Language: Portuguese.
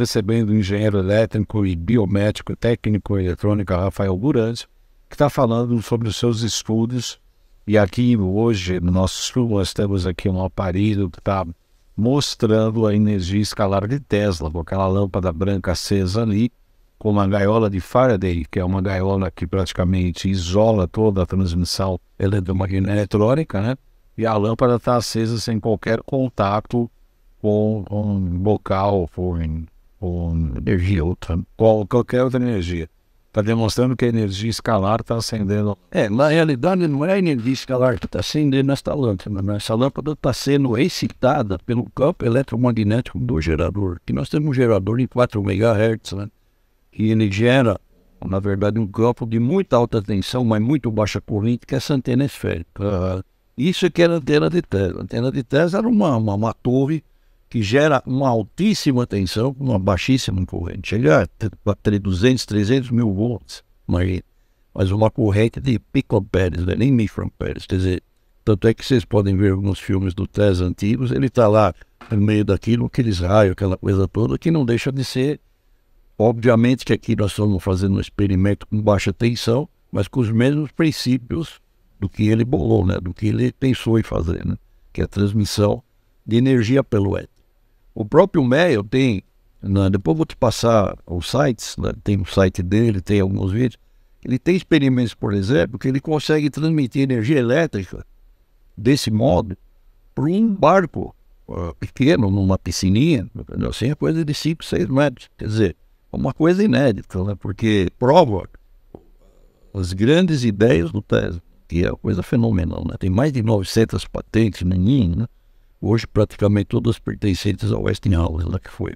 recebendo o engenheiro elétrico e biomédico técnico eletrônica Rafael Burante, que está falando sobre os seus estudos. E aqui hoje, no nosso estudo, nós temos aqui um aparelho que está mostrando a energia escalar de Tesla, com aquela lâmpada branca acesa ali, com uma gaiola de Faraday, que é uma gaiola que praticamente isola toda a transmissão eletrônica, né? E a lâmpada está acesa sem qualquer contato com um bocal, com ou energia, outra, qual, qualquer outra energia. Está demonstrando que a energia escalar está acendendo. É, na realidade não é a energia escalar que está acendendo esta lâmpada, mas essa lâmpada está sendo excitada pelo campo eletromagnético do gerador. Que nós temos um gerador de 4 MHz, né? que ele gera, na verdade, um campo de muita alta tensão, mas muito baixa corrente, que é essa antena esférica. Uhum. Isso é que era é antena de Tesla. A antena de Tesla era uma, uma, uma torre que gera uma altíssima tensão, uma baixíssima corrente. Chega a 200, 300 mil volts, Mas uma corrente de picoamperes, né? nem microamperes. Quer dizer, tanto é que vocês podem ver alguns filmes do Tesla antigos, ele está lá no meio daquilo, aqueles raios, aquela coisa toda, que não deixa de ser. Obviamente que aqui nós estamos fazendo um experimento com baixa tensão, mas com os mesmos princípios do que ele bolou, né? do que ele pensou em fazer, né? que é a transmissão de energia pelo éter. O próprio Mail tem, né, depois vou te passar os sites, né, tem o um site dele, tem alguns vídeos. Ele tem experimentos, por exemplo, que ele consegue transmitir energia elétrica desse modo para um barco uh, pequeno, numa piscininha, assim, é coisa de 5, 6 metros. Quer dizer, é uma coisa inédita, né, porque prova as grandes ideias do Tesla, que é uma coisa fenomenal. Né? Tem mais de 900 patentes no né? né? hoje praticamente todas pertencentes ao Westinghouse, lá que foi.